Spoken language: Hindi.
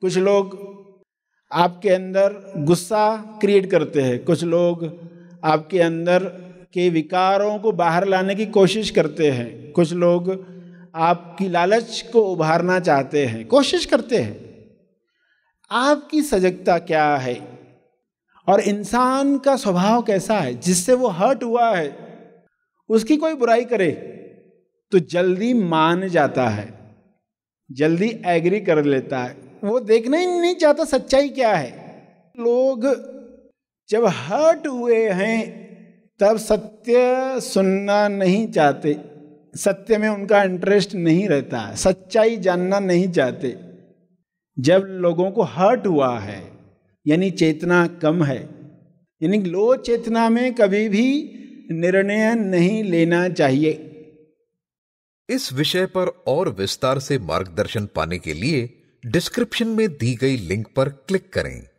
कुछ लोग आपके अंदर गुस्सा क्रिएट करते हैं कुछ लोग आपके अंदर के विकारों को बाहर लाने की कोशिश करते हैं कुछ लोग आपकी लालच को उभारना चाहते हैं कोशिश करते हैं आपकी सजगता क्या है और इंसान का स्वभाव कैसा है जिससे वो हर्ट हुआ है उसकी कोई बुराई करे तो जल्दी मान जाता है जल्दी एग्री कर लेता है वो देखना ही नहीं चाहता सच्चाई क्या है लोग जब हर्ट हुए हैं तब सत्य सुनना नहीं चाहते सत्य में उनका इंटरेस्ट नहीं रहता सच्चाई जानना नहीं चाहते जब लोगों को हर्ट हुआ है यानी चेतना कम है यानी लो चेतना में कभी भी निर्णय नहीं लेना चाहिए इस विषय पर और विस्तार से मार्गदर्शन पाने के लिए डिस्क्रिप्शन में दी गई लिंक पर क्लिक करें